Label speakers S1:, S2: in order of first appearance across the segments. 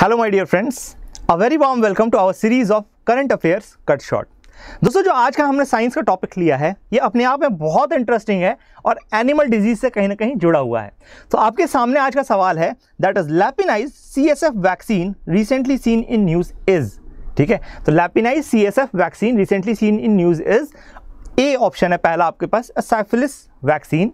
S1: Hello my dear friends a very warm welcome to our series of current affairs cut short दोस्तों जो आज का हमने science का टॉपिक लिया है ये अपने आप में बहुत इंटरेस्टिंग है और एनिमल डिजीज से कहीं ना कहीं जुड़ा हुआ है तो आपके सामने आज का सवाल है that is lapinised C S F vaccine recently seen in news is ठीक है तो lapinised C S F vaccine recently seen in news is A option है पहला आपके पास syphilis vaccine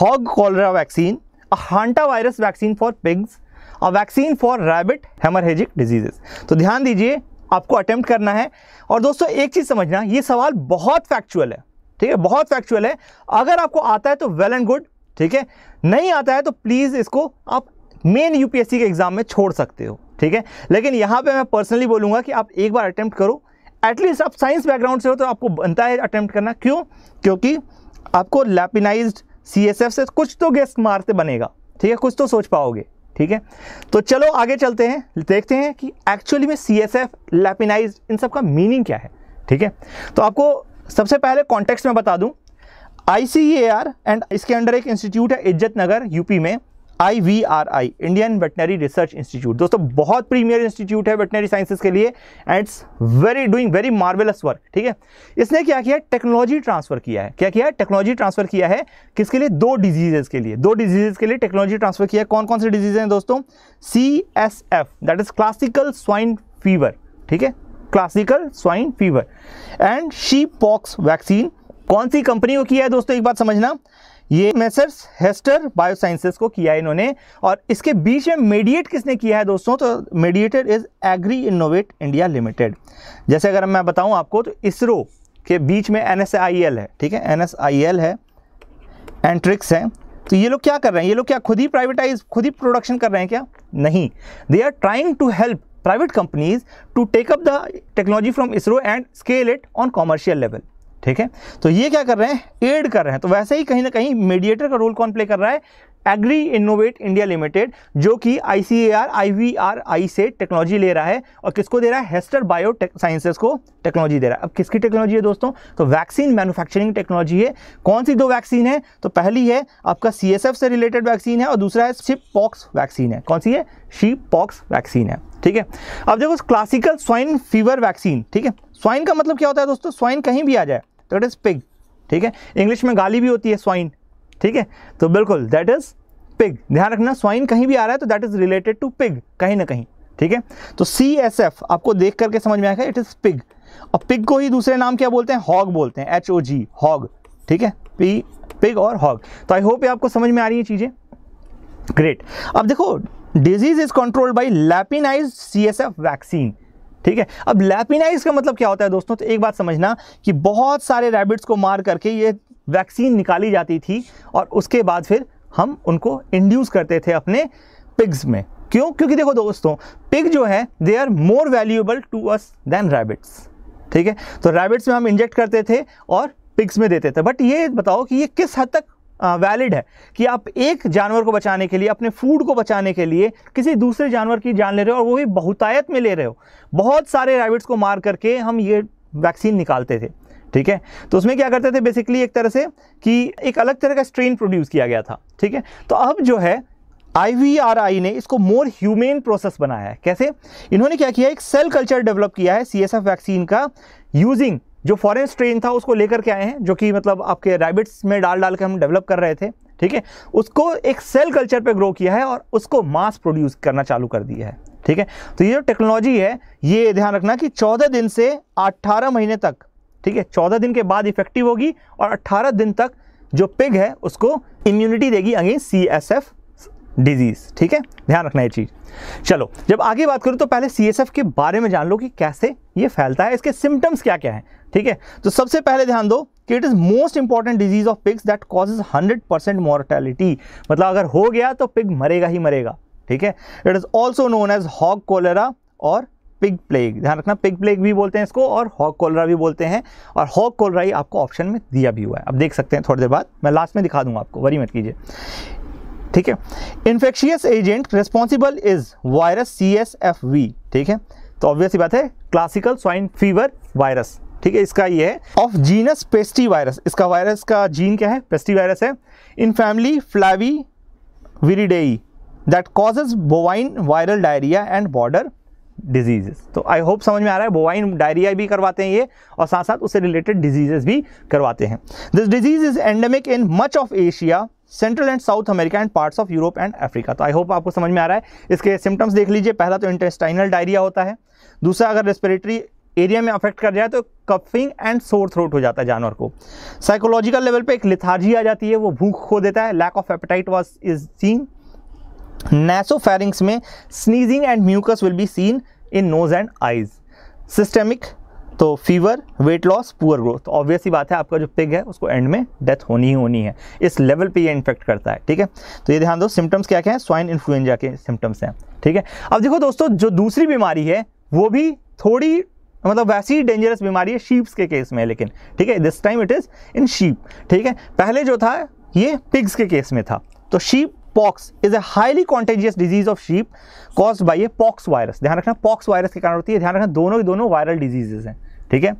S1: hog cholera vaccine hantavirus vaccine for pigs और vaccine for rabbit haemorrhagic diseases तो ध्यान दीजिए आपको अटेम्प्ट करना है और दोस्तों एक चीज़ समझना ये सवाल बहुत फैक्चुअल है ठीक है बहुत फैक्चुअल है अगर आपको आता है तो वेल एंड गुड ठीक है नहीं आता है तो प्लीज़ इसको आप मेन यूपीएससी के एग्ज़ाम में छोड़ सकते हो ठीक है लेकिन यहां पे मैं पर्सनली बोलूंगा कि आप एक बार अटेम्प्ट करो एटलीस्ट आप साइंस बैकग्राउंड से हो तो आपको बनता है अटैम्प्ट करना क्यों क्योंकि आपको लैपिनाइज सी से कुछ तो गेस्ट मारते बनेगा ठीक है कुछ तो सोच पाओगे ठीक है तो चलो आगे चलते हैं देखते हैं कि एक्चुअली में सी एस एफ लैपिनाइज इन सब का मीनिंग क्या है ठीक है तो आपको सबसे पहले कॉन्टेक्स्ट में बता दूं I C A R and इसके अंडर एक इंस्टीट्यूट है इज्जत नगर यूपी में I V R I Indian veterinary research institute दोस्तों बहुत प्रीमियर इंस्टीट्यूट है वेटनरी साइंसेज के लिए and it's very doing very marvellous work ठीक है इसने क्या किया टेक्नोलॉजी ट्रांसफर किया है क्या किया है टेक्नोलॉजी ट्रांसफर किया है किसके लिए दो डिजीजेज के लिए दो डिजीजेज के लिए टेक्नोलॉजी ट्रांसफर किया है कौन कौन से डिजीजे हैं दोस्तों C S F that is classical swine fever ठीक है classical swine fever and sheep pox vaccine कौन सी कंपनियों की है दोस्तों एक बात समझना ये मेसर्स हेस्टर बायोसाइंसेस को किया है इन्होंने और इसके बीच में मेडिएट किसने किया है दोस्तों तो mediator is agri innovate India limited जैसे अगर मैं बताऊं आपको तो इसरो के बीच में एन है ठीक है एन है एंट्रिक्स है तो ये लोग क्या कर रहे हैं ये लोग क्या खुद ही प्राइवेटाइज खुद ही प्रोडक्शन कर रहे हैं क्या नहीं they are trying to help private companies to take up the technology from ISRO and scale it on commercial level ठीक है तो ये क्या कर रहे हैं एड कर रहे हैं तो वैसे ही कहीं ना कहीं मीडिएटर का रोल कौन प्ले कर रहा है एग्री इनोवेट इंडिया लिमिटेड जो कि I C A R I V R I से टेक्नोलॉजी ले रहा है और किसको दे रहा है हेस्टर बायो साइंसेस को टेक्नोलॉजी दे रहा है अब किसकी टेक्नोलॉजी है दोस्तों तो वैक्सीन मैन्युफैक्चरिंग टेक्नोलॉजी है कौन सी दो वैक्सीन है तो पहली है आपका सी एस एफ से रिलेटेड वैक्सीन है और दूसरा है शिप पॉक्स वैक्सीन है कौन सी है शिप पॉक्स वैक्सीन है ठीक है अब देखो क्लासिकल स्वाइन फीवर वैक्सीन ठीक है स्वाइन का मतलब क्या होता है दोस्तों स्वाइन कहीं भी आ जाए तो इट इज़ पिग ठीक है इंग्लिश में गाली भी होती है स्वाइन ठीक है तो बिल्कुल दैट इज़ पिग ध्यान रखना स्वाइन कहीं भी आ रहा है तो that is related to pig कहीं ना कहीं ठीक है तो सी एस एफ आपको देख करके समझ में आएगा इट इज़ पिग और पिग को ही दूसरे नाम क्या बोलते हैं हॉग बोलते हैं एच ओ जी हॉग ठीक है पी पिग और हॉग तो आई होप ये आपको समझ में आ रही है चीज़ें ग्रेट अब देखो disease is controlled by lapinized C S F vaccine ठीक है अब लैपिनाइज का मतलब क्या होता है दोस्तों तो एक बात समझना कि बहुत सारे रैबिट्स को मार करके ये वैक्सीन निकाली जाती थी और उसके बाद फिर हम उनको इंड्यूस करते थे अपने पिग्स में क्यों क्योंकि देखो दोस्तों पिग जो है they are more valuable to us than rabbits ठीक है तो रैबिट्स में हम इंजेक्ट करते थे और पिग्स में देते थे बट ये बताओ कि ये किस हद तक वैलिड है कि आप एक जानवर को बचाने के लिए अपने फूड को बचाने के लिए किसी दूसरे जानवर की जान ले रहे हो और वो भी बहुतायत में ले रहे हो बहुत सारे रैबिट्स को मार करके हम ये वैक्सीन निकालते थे ठीक है तो उसमें क्या करते थे बेसिकली एक तरह से कि एक अलग तरह का स्ट्रेन प्रोड्यूस किया गया था ठीक है तो अब जो है आई ने इसको मोर ह्यूमेन प्रोसेस बनाया है कैसे इन्होंने क्या किया एक सेल कल्चर डेवलप किया है सी वैक्सीन का यूजिंग जो फॉरेन स्ट्रेन था उसको लेकर के आए हैं जो कि मतलब आपके रैबिट्स में डाल डाल के हम डेवलप कर रहे थे ठीक है उसको एक सेल कल्चर पे ग्रो किया है और उसको मास प्रोड्यूस करना चालू कर दिया है ठीक है तो ये जो टेक्नोलॉजी है ये ध्यान रखना कि 14 दिन से 18 महीने तक ठीक है 14 दिन के बाद इफेक्टिव होगी और 18 दिन तक जो पिग है उसको इम्यूनिटी देगी against C S F disease ठीक है ध्यान रखना ये चीज़ चलो जब आगे बात करूं तो पहले सी के बारे में जान लो कि कैसे ये फैलता है इसके सिम्टम्स क्या क्या हैं ठीक है तो सबसे पहले ध्यान दो कि it is most important disease of pigs that causes hundred percent mortality मतलब अगर हो गया तो पिग मरेगा ही मरेगा ठीक है it is also known as hog cholera और पिग प्लेग ध्यान रखना पिग प्लेग भी बोलते हैं इसको और हॉक कोलरा भी बोलते हैं और हॉक कोलरा ही आपको ऑप्शन में दिया भी हुआ है अब देख सकते हैं थोड़ी देर बाद मैं लास्ट में दिखा दूंगा आपको वरी मत कीजिए ठीक है infectious agent responsible is virus C S F V ठीक है तो ऑब्वियस बात है क्लासिकल स्वाइन फीवर वायरस ठीक है इसका ये है ऑफ जीनस पेस्टी वायरस इसका वायरस का जीन क्या है पेस्टी वायरस है in family flaviviridae that causes bovine viral diarrhoea and border diseases तो आई होप समझ में आ रहा है बोवाइन डायरिया भी करवाते हैं ये और साथ साथ उससे रिलेटेड डिजीजेस भी करवाते हैं this disease is endemic in much of Asia central and South America and parts of Europe and Africa तो आई होप आपको समझ में आ रहा है इसके सिम्टम्स देख लीजिए पहला तो इंटेस्टाइनल डायरिया होता है दूसरा अगर रेस्पिरेटरी एरिया में अफेक्ट कर जाए तो कफिंग एंड सोर थ्रोट हो जाता है जानवर को साइकोलॉजिकल लेवल पे एक लिथार्जी आ जाती है वो भूख खो देता है lack of appetite was is seen nasopharynx में sneezing and mucus will be seen in nose and eyes systemic तो fever weight loss poor growth obvious ही बात है आपका जो पिग है उसको एंड में डेथ होनी ही होनी है इस लेवल पे ये इन्फेक्ट करता है ठीक है तो ये ध्यान दो सिम्टम्स क्या क्या है स्वाइन इन्फ्लुएंजा के सिम्टम्स हैं ठीक है अब देखो दोस्तों जो दूसरी बीमारी है वो भी थोड़ी मतलब वैसी ही डेंजरस बीमारी है शीप्स के केस में लेकिन ठीक है this time it is in sheep ठीक है पहले जो था ये पिग्स के केस में था तो sheep pox is a highly contagious disease of sheep cause by a pox virus ध्यान रखना पॉक्स वायरस के कारण होती है ध्यान रखना दोनों ही दोनों वायरल डिजीजेज हैं ठीक है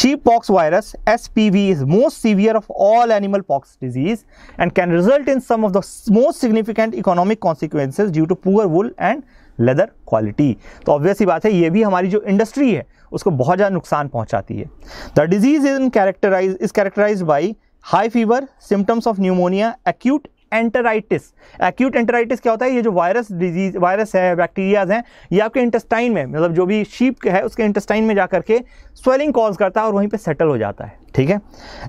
S1: sheep pox virus S P V is most severe of all animal pox disease and can result in some of the most significant economic consequences due to poor wool and leather quality तो obvious ही बात है ये भी हमारी जो industry है उसको बहुत ज़्यादा नुकसान पहुंचाती है the disease is characterize is characterize by high fever symptoms of pneumonia acute enteritis acute enteritis क्या होता है ये जो वायरस डिजीज वायरस है बैक्टीरियाज हैं ये आपके इंटेस्टाइन में मतलब जो भी शीप है उसके इंटेस्टाइन में जा करके स्वेलिंग कॉज करता है और वहीं पे सेटल हो जाता है ठीक है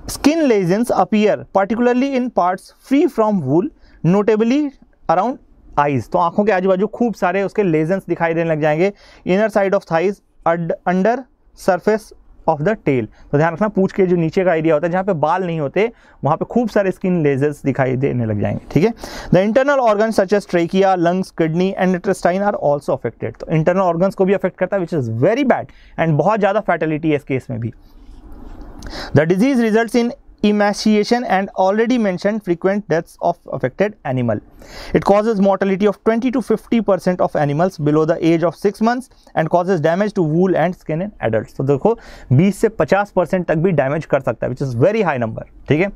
S1: skin lesions appear particularly in parts free from wool notably around eyes तो आंखों के आजू बाजू खूब सारे उसके लेजेंस दिखाई देने लग जाएंगे inner side of thighs under surface of the tail तो ध्यान रखना पूछ के जो नीचे का एरिया होता है जहाँ पे बाल नहीं होते वहाँ पे खूब सारे स्किन लेजर्स दिखाई देने लग जाएंगे ठीक है the internal organ such as trachea lungs kidney and intestine are also affected तो इंटरनल ऑर्गन्स को भी अफेक्ट करता है which is very bad and बहुत ज़्यादा फैटेलिटी है इस केस में भी the disease result in emaciation and already mentioned frequent deaths of affected animal. It causes mortality of 20 to 50 percent of animals below the age of 6 months and causes damage to wool and skin in adults. तो देखो 20 से 50 percent तक भी damage कर सकता है which is very high number ठीक है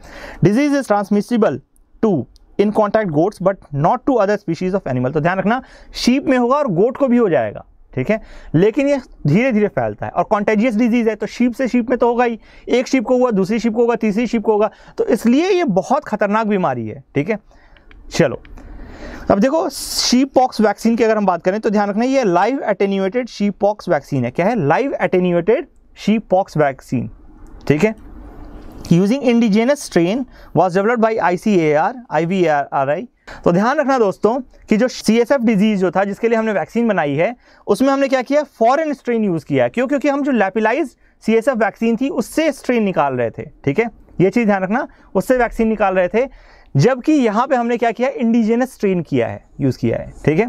S1: disease is transmissible to in contact goats but not to other species of animal तो ध्यान रखना शीप में होगा और गोट को भी हो जाएगा ठीक है लेकिन ये धीरे धीरे फैलता है और कॉन्टेजियस डिजीज़ है तो शीप से शीप में तो होगा ही एक शीप को हुआ दूसरी शीप को होगा तीसरी शीप को होगा तो इसलिए ये बहुत खतरनाक बीमारी है ठीक है चलो अब देखो शीप पॉक्स वैक्सीन की अगर हम बात करें तो ध्यान रखना ये live attenuated sheep pox vaccine है क्या है live attenuated sheep pox vaccine ठीक है using indigenous strain was developed by I C A R I V R R I तो ध्यान रखना दोस्तों कि जो सी एस एफ डिजीज़ जो था जिसके लिए हमने वैक्सीन बनाई है उसमें हमने क्या किया फॉरन स्ट्रेन यूज़ किया क्यों क्योंकि हम जो lapinized C S F vaccine थी उससे स्ट्रेन निकाल रहे थे ठीक है ये चीज़ ध्यान रखना उससे वैक्सीन निकाल रहे थे जबकि यहां पे हमने क्या किया है इंडिजिनस स्ट्रेन किया है यूज़ किया है ठीक है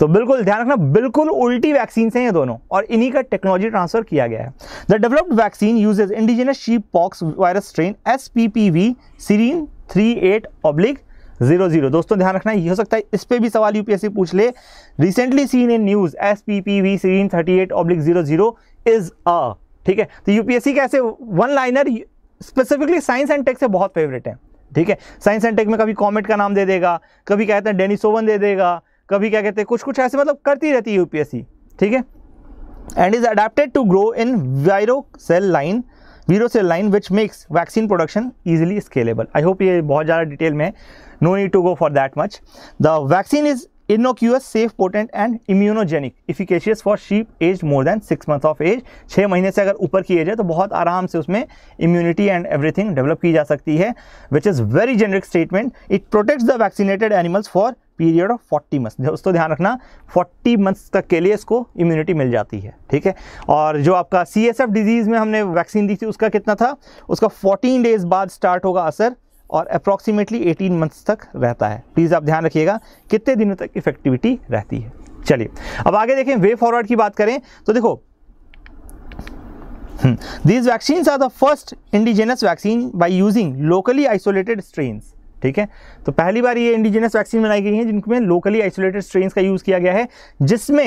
S1: तो बिल्कुल ध्यान रखना बिल्कुल उल्टी वैक्सीन हैं ये दोनों और इन्हीं का टेक्नोलॉजी ट्रांसफर किया गया है the developed vaccine uses indigenous sheep pox virus strain S P P V Srin three eight oblique zero zero दोस्तों ध्यान रखना ये हो सकता है इस पर भी सवाल यूपीएससी पूछ ले recently seen in news S P P V Srin thirty eight oblique zero zero is a ठीक है तो यूपीएससी कैसे one liner specifically science and tech से बहुत फेवरेट है ठीक है साइंस एंड टेक में कभी कॉमेट का नाम दे देगा कभी क्या कहते हैं डेनिसोवन दे देगा कभी क्या कहते हैं कुछ कुछ ऐसे मतलब करती रहती है यूपीएससी ठीक है and is adapted to grow in vero cell line vero cell line which makes vaccine production easily scalable I hope ये बहुत ज़्यादा डिटेल में no need to go for that much the vaccine is innocuous safe potent and immunogenic efficacious for sheep age more than six month of age छः महीने से अगर ऊपर की एज है तो बहुत आराम से उसमें इम्यूनिटी एंड एवरीथिंग डेवलप की जा सकती है which is very generic statement it protects the vaccinated animals for period of 40 months दोस्तों ध्यान रखना 40 मंथ्स तक के लिए इसको इम्यूनिटी मिल जाती है ठीक है और जो आपका सी डिजीज़ में हमने वैक्सीन दी थी उसका कितना था उसका 14 डेज बाद स्टार्ट होगा असर और अप्रॉक्सीमेटली 18 मंथ्स तक रहता है प्लीज़ आप ध्यान रखिएगा कितने दिनों तक इफेक्टिविटी रहती है चलिए अब आगे देखें वे फॉरवर्ड की बात करें तो देखो these vaccine are the first indigenous vaccine by using locally isolated strain ठीक है तो पहली बार ये इंडिजिनस वैक्सीन बनाई गई है जिनमें लोकली आइसोलेटेड स्ट्रेन का यूज़ किया गया है जिसमें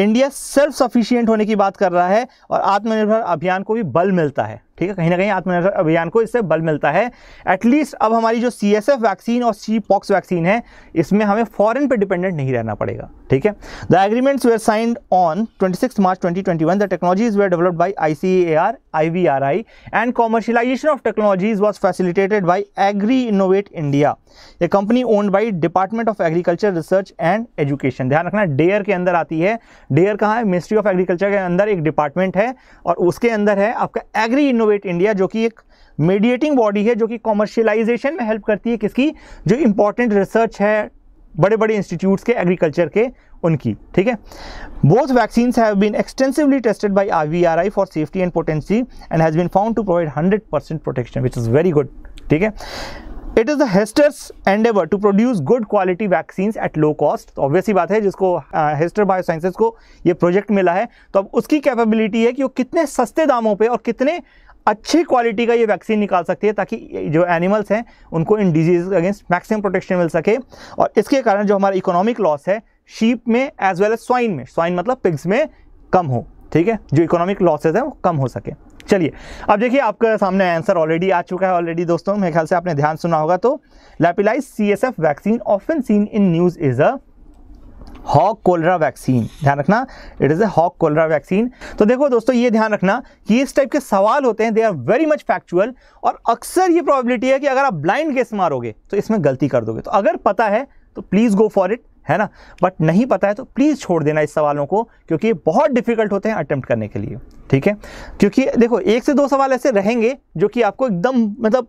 S1: इंडिया सेल्फ सफिशियंट होने की बात कर रहा है और आत्मनिर्भर अभियान को भी बल मिलता है ठीक है कहीं ना कहीं आत्मनिर्भर अभियान को इससे बल मिलता है एटलीस्ट अब हमारी जो सी वैक्सीन और सी पॉक्स वैक्सीन है इसमें हमें फॉरन पर डिपेंडेंट नहीं रहना पड़ेगा ठीक है the agreements were signed on 26 March 2021 the technologies were developed by ICAR IVRI and commercialisation of technologies was facilitated by agri innovate India ये company owned by department of agriculture research and education ध्यान रखना dare के अंदर आती है dare कहाँ है ministry of agriculture के अंदर एक डिपार्टमेंट है और उसके अंदर है आपका एग्री इनोवेट इनोवेट इंडिया जो कि एक मीडिएटिंग बॉडी है जो कि कॉमर्शियलाइजेशन में हेल्प करती है किसकी जो इंपॉर्टेंट रिसर्च है बड़े बड़े इंस्टीट्यूट्स के एग्रीकल्चर के उनकी ठीक है both vaccine have been extensively tested by V R I for safety and potency and has been found to provide hundred percent protection which is very good ठीक है it is the Hester's endeavour to produce good quality vaccine at low cost obvious ही बात है जिसको Hester bio sciences को ये project मिला है तो अब उसकी कैपेबिलिटी है कि वो कितने सस्ते दामों पर और कितने अच्छी क्वालिटी का ये वैक्सीन निकाल सकती है ताकि जो एनिमल्स हैं उनको इन डिजीज अगेंस्ट मैक्सिमम प्रोटेक्शन मिल सके और इसके कारण जो हमारा इकोनॉमिक लॉस है शीप में एज वेल एज स्वाइन में स्वाइन मतलब पिग्स में कम हो ठीक है जो इकोनॉमिक लॉसेज हैं वो कम हो सके चलिए अब देखिए आपका सामने आंसर ऑलरेडी आ चुका है ऑलरेडी दोस्तों मेरे ख्याल से आपने ध्यान सुना होगा तो lapinized C vaccine often seen in news is a hog cholera vaccine ध्यान रखना it is a hog cholera vaccine तो देखो दोस्तों ये ध्यान रखना कि इस टाइप के सवाल होते हैं they are very much factual और अक्सर ये प्रॉबिलिटी है कि अगर आप ब्लाइंड गेस मारोगे तो इसमें गलती कर दोगे तो अगर पता है तो प्लीज़ गो फॉर इट है ना बट नहीं पता है तो प्लीज़ छोड़ देना इस सवालों को क्योंकि ये बहुत डिफिकल्ट होते हैं अटैम्प्ट करने के लिए ठीक है क्योंकि देखो एक से दो सवाल ऐसे रहेंगे जो कि आपको एकदम मतलब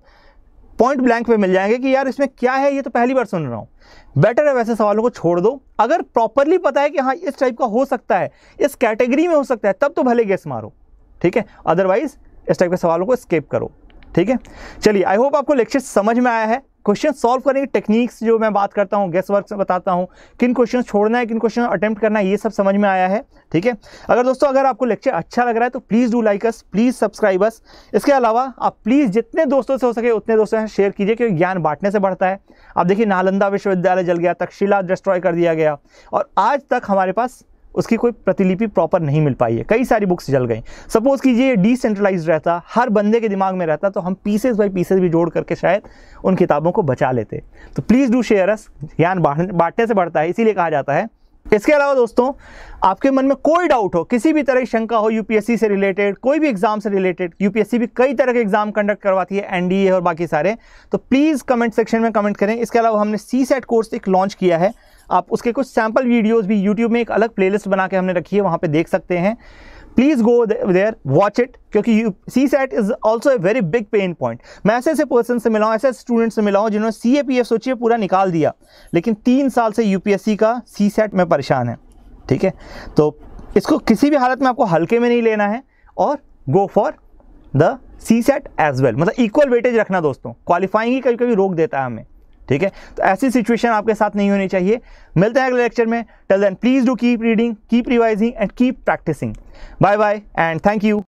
S1: पॉइंट ब्लैंक पे मिल जाएंगे कि यार इसमें क्या है ये तो पहली बार सुन रहा हूँ बेटर है वैसे सवालों को छोड़ दो अगर प्रॉपरली पता है कि हाँ इस टाइप का हो सकता है इस कैटेगरी में हो सकता है तब तो भले गेस मारो ठीक है अदरवाइज इस टाइप के सवालों को स्केप करो ठीक है चलिए आई होप आपको लेक्चर समझ में आया है क्वेश्चन सॉल्व करने की टेक्निक्स जो मैं बात करता हूँ गेस्ट वर्क से बताता हूँ किन क्वेश्चन छोड़ना है किन क्वेश्चन अटैम्प्ट करना है ये सब समझ में आया है ठीक है अगर दोस्तों अगर आपको लेक्चर अच्छा लग रहा है तो please do like us please subscribe us इसके अलावा आप प्लीज़ जितने दोस्तों से हो सके उतने दोस्तों से शेयर कीजिए क्योंकि ज्ञान बांटने से बढ़ता है आप देखिए नालंदा विश्वविद्यालय जल गया तक डिस्ट्रॉय कर दिया गया और आज तक हमारे पास उसकी कोई प्रतिलिपि प्रॉपर नहीं मिल पाई है कई सारी बुक्स जल गई सपोज़ कीजिए ये डिसेंट्रलाइज रहता हर बंदे के दिमाग में रहता तो हम पीसेस बाई पीसेस भी जोड़ करके शायद उन किताबों को बचा लेते तो प्लीज़ डू शेयर अस ज्ञान बांटने से बढ़ता है इसीलिए कहा जाता है इसके अलावा दोस्तों आपके मन में कोई डाउट हो किसी भी तरह की शंका हो यूपीएससी से रिलेटेड कोई भी एग्जाम से रिलेटेड यूपीएससी भी कई तरह के एग्जाम कंडक्ट करवाती है एनडीए और बाकी सारे तो प्लीज़ कमेंट सेक्शन में कमेंट करें इसके अलावा हमने सी सेट कोर्स एक लॉन्च किया है आप उसके कुछ सैम्पल वीडियोज़ भी यूट्यूब में एक अलग प्लेलिस्ट बना के हमने रखी है वहाँ पर देख सकते हैं please go there watch it क्योंकि CSAT is also a very big pain point मैं ऐसे ऐसे पर्सन से मिला हूँ ऐसे स्टूडेंट से मिला हूँ जिन्होंने सी ए पी एफ सोचिए पूरा निकाल दिया लेकिन तीन साल से यू पी एस सी का सी सेट में परेशान है ठीक है तो इसको किसी भी हालत में आपको हल्के में नहीं लेना है और go for the CSAT as well मतलब इक्वल वेटेज रखना दोस्तों क्वालिफाइंग ही कभी कभी रोक देता है हमें ठीक है तो ऐसी सिचुएशन आपके साथ नहीं होनी चाहिए मिलते हैं अगले लेक्चर में till then please do keep reading keep revising and keep practising bye bye and thank you